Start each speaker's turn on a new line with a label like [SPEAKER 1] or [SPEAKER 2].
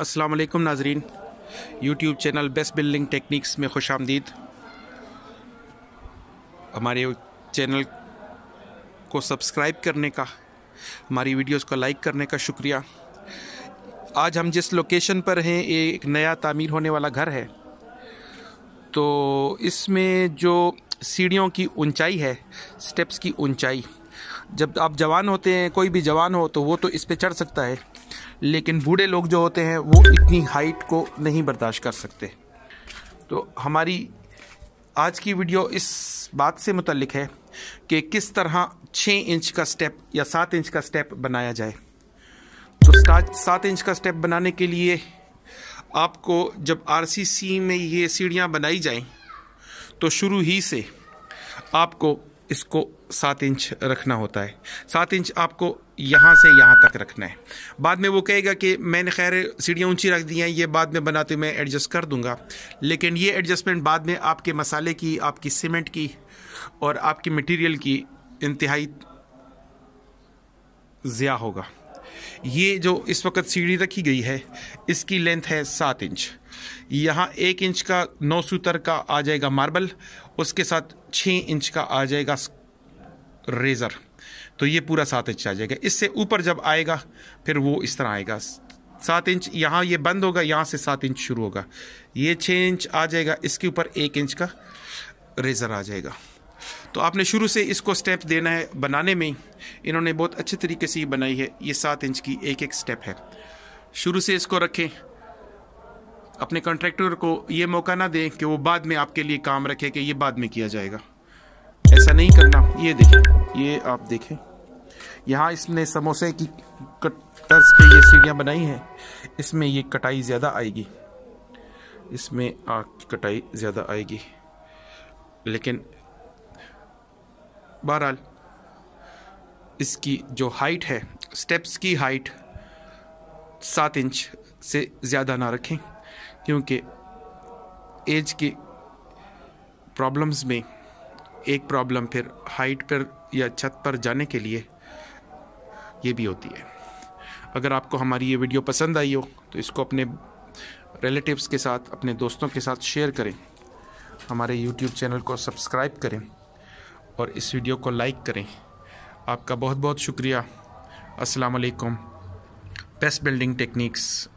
[SPEAKER 1] अस्सलाम वालेकुम नाजरीन YouTube channel best building techniques में खुश आमदीद हमारे चैनल को सब्सक्राइब करने का हमारी वीडियोस को लाइक करने का शुक्रिया आज हम जिस लोकेशन पर हैं एक नया तामीर होने वाला घर है तो इसमें जो सीढ़ियों की ऊंचाई है स्टेप्स की ऊंचाई जब आप जवान होते हैं कोई भी जवान हो तो वो तो इस पर चढ़ सकता है लेकिन बूढ़े लोग जो होते हैं वो इतनी हाइट को नहीं बर्दाश्त कर सकते तो हमारी आज की वीडियो इस बात से मुतलक है कि किस तरह छः इंच का स्टेप या सात इंच का स्टेप बनाया जाए तो सात इंच का स्टेप बनाने के लिए आपको जब आरसीसी में ये सीढ़ियाँ बनाई जाएं तो शुरू ही से आपको इसको सात इंच रखना होता है सात इंच आपको यहाँ से यहाँ तक रखना है बाद में वो कहेगा कि मैंने खैर सीढ़ियाँ ऊंची रख दी हैं ये बाद में बनाते हुए मैं एडजस्ट कर दूंगा लेकिन ये एडजस्टमेंट बाद में आपके मसाले की आपकी सीमेंट की और आपकी मटेरियल की इंतहाई ज़िया होगा ये जो इस वक्त सीढ़ी रखी गई है इसकी लेंथ है सात इंच यहाँ एक इंच का नौ सूतर का आ जाएगा मार्बल उसके साथ छः इंच का आ जाएगा रेज़र तो ये पूरा सात इंच आ जाएगा इससे ऊपर जब आएगा फिर वो इस तरह आएगा सात इंच यहाँ ये बंद होगा यहाँ से सात इंच शुरू होगा ये छः इंच आ जाएगा इसके ऊपर एक इंच का रेज़र आ जाएगा तो आपने शुरू से इसको स्टेप देना है बनाने में इन्होंने बहुत अच्छे तरीके से ये बनाई है ये सात इंच की एक एक स्टेप है शुरू से इसको रखें अपने कॉन्ट्रैक्टर को ये मौका ना दें कि वो बाद में आपके लिए काम रखे कि ये बाद में किया जाएगा ऐसा नहीं करना ये देखें ये आप देखें यहाँ इसने समोसे की कटर्स पे ये सीढ़ियाँ बनाई हैं इसमें ये कटाई ज़्यादा आएगी इसमें आग की कटाई ज़्यादा आएगी लेकिन बहरहाल इसकी जो हाइट है स्टेप्स की हाइट सात इंच से ज़्यादा ना रखें क्योंकि एज की प्रॉब्लम्स में एक प्रॉब्लम फिर हाइट पर या छत पर जाने के लिए ये भी होती है अगर आपको हमारी ये वीडियो पसंद आई हो तो इसको अपने रिलेटिव्स के साथ अपने दोस्तों के साथ शेयर करें हमारे यूट्यूब चैनल को सब्सक्राइब करें और इस वीडियो को लाइक करें आपका बहुत बहुत शुक्रिया अस्सलाम वालेकुम बेस्ट बिल्डिंग टेक्निक्स